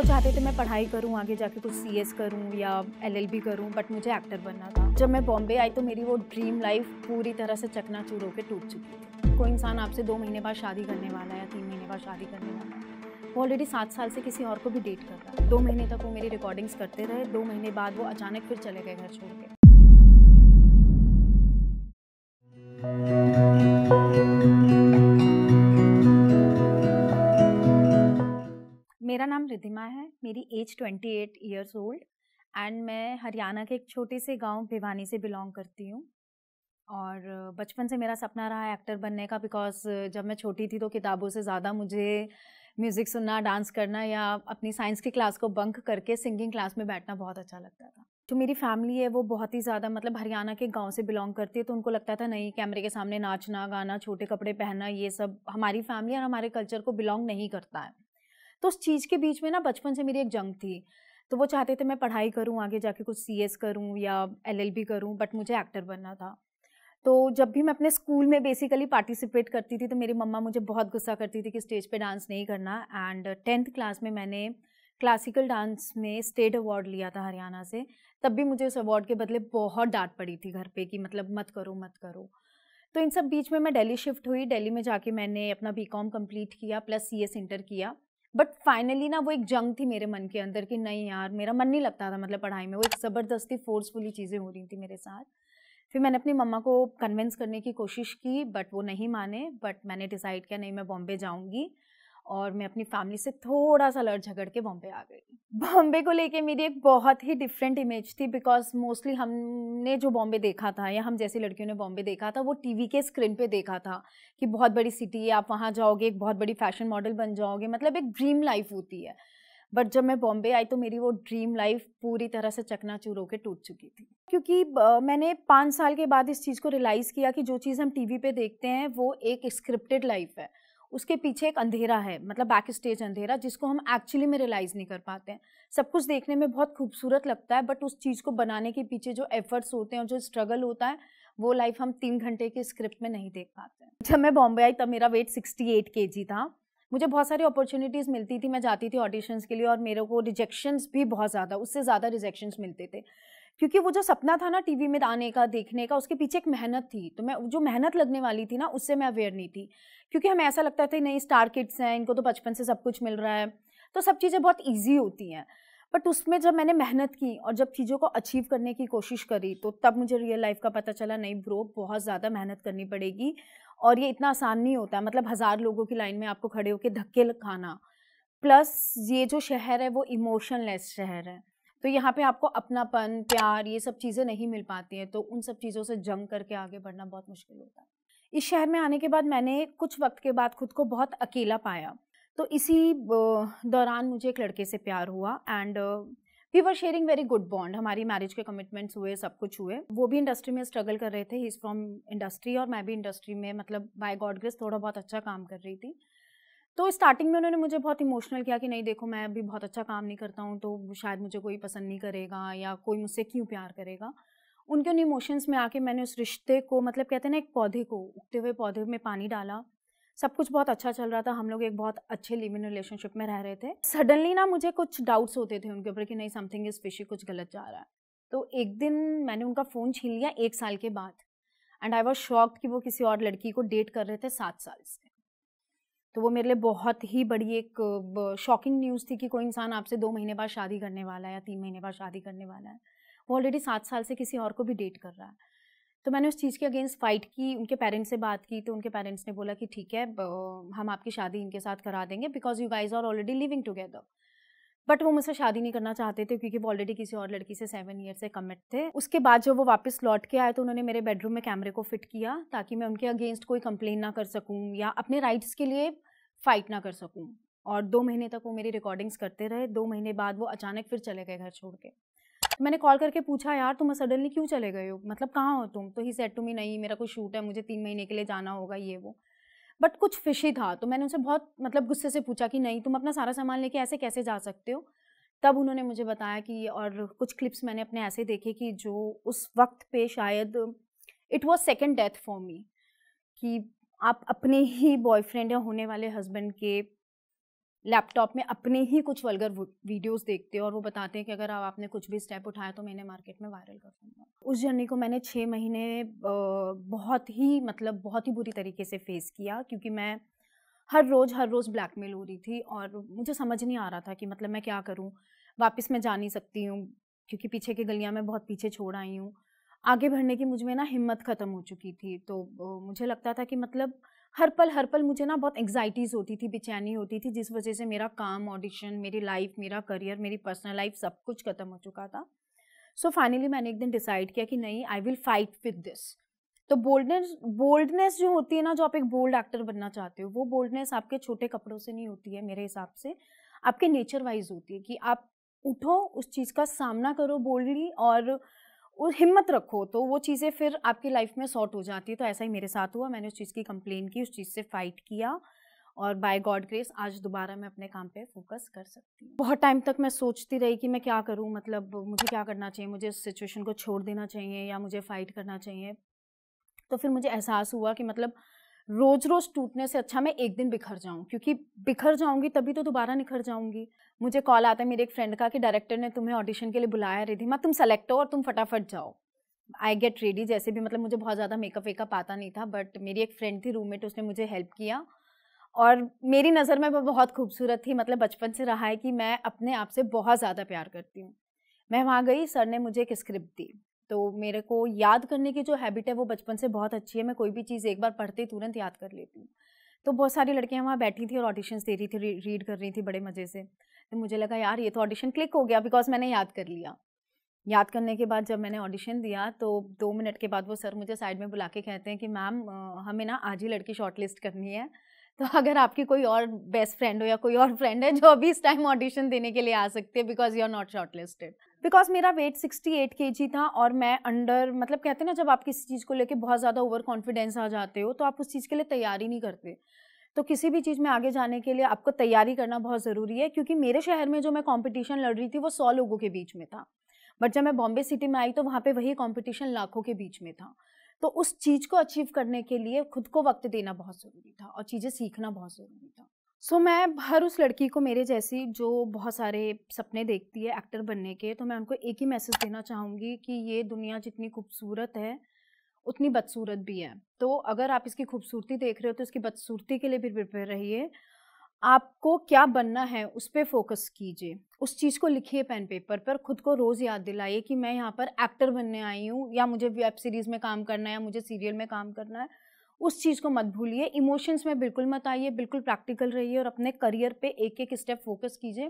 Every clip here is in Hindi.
वो चाहते थे मैं पढ़ाई करूँ आगे जाके कुछ सी एस करूँ या एल एल बी करूँ बट मुझे एक्टर बनना था जब मैं बॉम्बे आई तो मेरी वो ड्रीम लाइफ पूरी तरह से चकना चूर होकर टूट चुकी थी कोई इंसान आपसे दो महीने बाद शादी करने वाला है या तीन महीने बाद शादी करने वाला है वो ऑलरेडी सात साल से किसी और को भी डेट करता दो महीने तक वो मेरी रिकॉर्डिंग्स करते रहे दो महीने बाद वो अचानक फिर चले गए घर छोड़ के रिधिमा है मेरी age 28 eight years old and मैं हरियाणा के एक छोटे से गांव भिवानी से बिलोंग करती हूँ और बचपन से मेरा सपना रहा एक्टर बनने का बिकॉज जब मैं छोटी थी तो किताबों से ज़्यादा मुझे म्यूज़िक सुनना डांस करना या अपनी साइंस की क्लास को बंक करके सिंगिंग क्लास में बैठना बहुत अच्छा लगता था जो मेरी फैमिली है वो बहुत ही ज़्यादा मतलब हरियाणा के गांव से बिलोंग करती है तो उनको लगता था नहीं कैमरे के सामने नाचना गाना छोटे कपड़े पहनना ये सब हमारी फैमिली और हमारे कल्चर को बिलोंग नहीं करता है तो उस चीज़ के बीच में ना बचपन से मेरी एक जंग थी तो वो चाहते थे मैं पढ़ाई करूँ आगे जाके कुछ सी एस करूँ या एल एल बी करूँ बट मुझे एक्टर बनना था तो जब भी मैं अपने स्कूल में बेसिकली पार्टिसिपेट करती थी तो मेरी मम्मा मुझे बहुत गुस्सा करती थी कि स्टेज पे डांस नहीं करना एंड टेंथ क्लास में मैंने क्लासिकल डांस में स्टेट अवार्ड लिया था हरियाणा से तब भी मुझे उस अवार्ड के बदले बहुत डांट पड़ी थी घर पे कि मतलब मत करो मत करो तो इन सब बीच में मैं दिल्ली शिफ्ट हुई दिल्ली में जाके मैंने अपना बी कॉम कम्प्लीट किया प्लस सी एस इंटर किया बट फाइनली ना वो एक जंग थी मेरे मन के अंदर कि नहीं यार मेरा मन नहीं लगता था मतलब पढ़ाई में वो एक ज़बरदस्ती फोर्सफुली चीज़ें हो रही थी मेरे साथ फिर मैंने अपनी मम्मा को कन्विंस करने की कोशिश की बट वो नहीं माने बट मैंने डिसाइड किया नहीं मैं बॉम्बे जाऊँगी और मैं अपनी फैमिली से थोड़ा सा लड़ झगड़ के बॉम्बे आ गई बॉम्बे को लेके मेरी एक बहुत ही डिफरेंट इमेज थी बिकॉज मोस्टली हमने जो बॉम्बे देखा था या हम जैसी लड़कियों ने बॉम्बे देखा था वो टीवी के स्क्रीन पे देखा था कि बहुत बड़ी सिटी है आप वहाँ जाओगे एक बहुत बड़ी फैशन मॉडल बन जाओगे मतलब एक ड्रीम लाइफ होती है बट जब मैं बॉम्बे आई तो मेरी वो ड्रीम लाइफ पूरी तरह से चकनाचूर होकर टूट चुकी थी क्योंकि मैंने पाँच साल के बाद इस चीज़ को रियलाइज़ किया कि जो चीज़ हम टीवी पे देखते हैं वो एक स्क्रिप्टेड लाइफ है उसके पीछे एक अंधेरा है मतलब बैक स्टेज अंधेरा जिसको हम एक्चुअली में रियलाइज़ नहीं कर पाते हैं सब कुछ देखने में बहुत खूबसूरत लगता है बट उस चीज़ को बनाने के पीछे जो एफर्ट्स होते हैं और जो स्ट्रगल होता है वो लाइफ हम तीन घंटे के स्क्रिप्ट में नहीं देख पाते हैं जब मैं बॉम्बे आई तब मेरा वेट सिक्सटी एट के जी था मुझे बहुत सारी अपॉर्चुनिटीज़ मिलती थी मैं जाती थी ऑडिशंस के लिए और मेरे को रिजेक्शंस भी बहुत ज़्यादा उससे ज़्यादा रिजेक्शंस मिलते थे क्योंकि वो जो सपना था ना टीवी में आने का देखने का उसके पीछे एक मेहनत थी तो मैं जो मेहनत लगने वाली थी ना उससे मैं अवेयर नहीं थी क्योंकि हमें ऐसा लगता था नहीं स्टार किड्स हैं इनको तो बचपन से सब कुछ मिल रहा है तो सब चीज़ें बहुत ईजी होती हैं बट उसमें जब मैंने मेहनत की और जब चीज़ों को अचीव करने की कोशिश करी तो तब मुझे रियल लाइफ का पता चला नहीं ब्रो बहुत ज़्यादा मेहनत करनी पड़ेगी और ये इतना आसान नहीं होता है मतलब हज़ार लोगों की लाइन में आपको खड़े होकर धक्के खाना प्लस ये जो शहर है वो इमोशनलेस शहर है तो यहाँ पे आपको अपनापन प्यार ये सब चीज़ें नहीं मिल पाती हैं तो उन सब चीज़ों से जंग करके आगे बढ़ना बहुत मुश्किल होता है इस शहर में आने के बाद मैंने कुछ वक्त के बाद खुद को बहुत अकेला पाया तो इसी दौरान मुझे एक लड़के से प्यार हुआ and we were sharing very good bond हमारी मैरिज के कमिटमेंट्स हुए सब कुछ हुए वो भी इंडस्ट्री में स्ट्रगल कर रहे थे ही इज़ फ्रॉम इंडस्ट्री और मैं भी इंडस्ट्री में मतलब बाय गॉड ग्रेस थोड़ा बहुत अच्छा काम कर रही थी तो स्टार्टिंग में उन्होंने मुझे बहुत इमोशनल किया कि नहीं देखो मैं अभी बहुत अच्छा काम नहीं करता हूँ तो शायद मुझे कोई पसंद नहीं करेगा या कोई मुझसे क्यों प्यार करेगा उनके उन इमोशंस में आके मैंने उस रिश्ते को मतलब कहते हैं ना एक पौधे को उगते हुए पौधे में पानी डाला सब कुछ बहुत अच्छा चल रहा था हम लोग एक बहुत अच्छे लिव इन रिलेशनशिप में रह रहे थे सडनली ना मुझे कुछ डाउट्स होते थे उनके ऊपर कि नहीं समथिंग इज़ फिशी कुछ गलत जा रहा है तो एक दिन मैंने उनका फ़ोन छीन लिया एक साल के बाद एंड आई वॉज शॉक्ड कि वो किसी और लड़की को डेट कर रहे थे सात साल से तो वो मेरे लिए बहुत ही बड़ी एक शॉकिंग न्यूज़ थी कि कोई इंसान आपसे दो महीने बाद शादी करने वाला है या तीन महीने बाद शादी करने वाला है वो ऑलरेडी सात साल से किसी और को भी डेट कर रहा है तो मैंने उस चीज़ के अगेंस्ट फ़ाइट की उनके पेरेंट्स से बात की तो उनके पेरेंट्स ने बोला कि ठीक है हम आपकी शादी इनके साथ करा देंगे because you guys are already living together but वो मुझसे शादी नहीं करना चाहते थे क्योंकि वो ऑलरेडी किसी और लड़की से सेवन ईयर से कमिट थे उसके बाद जब वो वापस लौट के आए तो उन्होंने मेरे बेडरूम में कैमरे को फिट किया ताकि मैं उनके अगेंस्ट कोई कंप्लेन ना कर सकूँ या अपने राइट्स के लिए फ़ाइट ना कर सकूँ और दो महीने तक वो मेरी रिकॉर्डिंग्स करते रहे दो महीने बाद वो अचानक फिर चले गए घर छोड़ के तो मैंने कॉल करके पूछा यार तुम सडनली क्यों चले गए हो मतलब कहाँ हो तुम तो ही सेट टू मी नहीं मेरा कोई शूट है मुझे तीन महीने के लिए जाना होगा ये वो बट कुछ फिशी था तो मैंने उनसे बहुत मतलब गुस्से से पूछा कि नहीं तुम अपना सारा सामान लेके ऐसे कैसे जा सकते हो तब उन्होंने मुझे बताया कि और कुछ क्लिप्स मैंने अपने ऐसे देखे कि जो उस वक्त पे शायद it was second death for me कि आप अपने ही बॉयफ्रेंड या होने वाले हस्बैंड के लैपटॉप में अपने ही कुछ वल्गर वीडियोस देखते हो और वो बताते हैं कि अगर आप आपने कुछ भी स्टेप उठाया तो मैंने मार्केट में वायरल कर दूंगा उस जर्नी को मैंने छः महीने बहुत ही मतलब बहुत ही बुरी तरीके से फेस किया क्योंकि मैं हर रोज़ हर रोज़ ब्लैकमेल हो रही थी और मुझे समझ नहीं आ रहा था कि मतलब मैं क्या करूँ वापस मैं जा नहीं सकती हूँ क्योंकि पीछे की गलियाँ मैं बहुत पीछे छोड़ आई हूँ आगे बढ़ने की मुझ में ना हिम्मत ख़त्म हो चुकी थी तो मुझे लगता था कि मतलब हर पल हर पल मुझे ना बहुत एग्जाइटीज़ होती थी बेचैनी होती थी जिस वजह से मेरा काम ऑडिशन मेरी लाइफ मेरा करियर मेरी पर्सनल लाइफ सब कुछ ख़त्म हो चुका था सो so फाइनली मैंने एक दिन डिसाइड किया कि नहीं I will fight with this तो बोल्डनेस बोल्डनेस जो होती है ना जो आप एक बोल्ड एक्टर बनना चाहते हो वो बोल्डनेस आपके छोटे कपड़ों से नहीं होती है मेरे हिसाब से आपके नेचर वाइज होती है कि आप उठो उस चीज़ का सामना करो बोल्डली और हिम्मत रखो तो वो चीज़ें फिर आपकी लाइफ में सॉर्ट हो जाती है तो ऐसा ही मेरे साथ हुआ मैंने उस चीज़ की कंप्लेन की उस चीज़ से फाइट किया और बाय गॉड ग्रेस आज दोबारा मैं अपने काम पे फोकस कर सकती हूँ बहुत टाइम तक मैं सोचती रही कि मैं क्या करूँ मतलब मुझे क्या करना चाहिए मुझे उस सिचुएशन को छोड़ देना चाहिए या मुझे फ़ाइट करना चाहिए तो फिर मुझे एहसास हुआ कि मतलब रोज रोज टूटने से अच्छा मैं एक दिन बिखर जाऊं क्योंकि बिखर जाऊंगी तभी तो दोबारा निखर जाऊंगी मुझे कॉल आता है मेरे एक फ्रेंड का कि डायरेक्टर ने तुम्हें ऑडिशन के लिए बुलाया रिधिमा तुम सेलेक्ट हो और तुम फटाफट जाओ आई गेट रेडी जैसे भी मतलब मुझे बहुत ज़्यादा मेकअप वेकअप आता नहीं था बट मेरी एक फ्रेंड थी रूममेट उसने मुझे हेल्प किया और मेरी नज़र में वह बहुत खूबसूरत थी मतलब बचपन से रहा है कि मैं अपने आप से बहुत ज़्यादा प्यार करती हूँ मैं वहाँ गई सर ने मुझे एक स्क्रिप्ट दी तो मेरे को याद करने की जो हैबिट है वो बचपन से बहुत अच्छी है मैं कोई भी चीज़ एक बार पढ़ते तुरंत याद कर लेती हूँ तो बहुत सारी लड़कियाँ वहाँ बैठी थी और ऑडिशंस दे रही थी रीड कर रही थी बड़े मज़े से तो मुझे लगा यार ये तो ऑडिशन क्लिक हो गया बिकॉज मैंने याद कर लिया याद करने के बाद जब मैंने ऑडिशन दिया तो दो मिनट के बाद वो सर मुझे साइड में बुला के कहते हैं कि मैम हमें ना आज ही लड़की शॉर्टलिस्ट करनी है तो अगर आपकी कोई और बेस्ट फ्रेंड हो या कोई और फ्रेंड है जो अभी इस टाइम ऑडिशन देने के लिए आ सकती है because you are not shortlisted because मेरा वेट 68 के था और मैं अंडर मतलब कहते हैं ना जब आप किसी चीज़ को लेके बहुत ज़्यादा ओवर कॉन्फिडेंस आ जाते हो तो आप उस चीज़ के लिए तैयारी नहीं करते तो किसी भी चीज़ में आगे जाने के लिए आपको तैयारी करना बहुत ज़रूरी है क्योंकि मेरे शहर में जो मैं कॉम्पिटिशन लड़ रही थी वो सौ लोगों के बीच में था बट जब मैं बॉम्बे सिटी में आई तो वहाँ पर वही कॉम्पिटिशन लाखों के बीच में था तो उस चीज़ को अचीव करने के लिए खुद को वक्त देना बहुत ज़रूरी था और चीज़ें सीखना बहुत ज़रूरी था सो so, मैं हर उस लड़की को मेरे जैसी जो बहुत सारे सपने देखती है एक्टर बनने के तो मैं उनको एक ही मैसेज देना चाहूँगी कि ये दुनिया जितनी खूबसूरत है उतनी बदसूरत भी है तो अगर आप इसकी खूबसूरती देख रहे हो तो इसकी बदसूरती के लिए भी प्रिपेयर रहिए आपको क्या बनना है उस पर फोकस कीजिए उस चीज़ को लिखिए पेन पेपर पर खुद को रोज़ याद दिलाइए कि मैं यहाँ पर एक्टर बनने आई हूँ या मुझे वेब सीरीज़ में काम करना है या मुझे सीरियल में काम करना है उस चीज़ को मत भूलिए इमोशंस में बिल्कुल मत आइए बिल्कुल प्रैक्टिकल रहिए और अपने करियर पे एक एक स्टेप फोकस कीजिए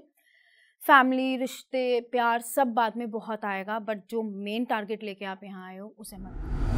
फैमिली रिश्ते प्यार सब बाद में बहुत आएगा बट जो मेन टारगेट लेके आप यहाँ आए हो उसे मत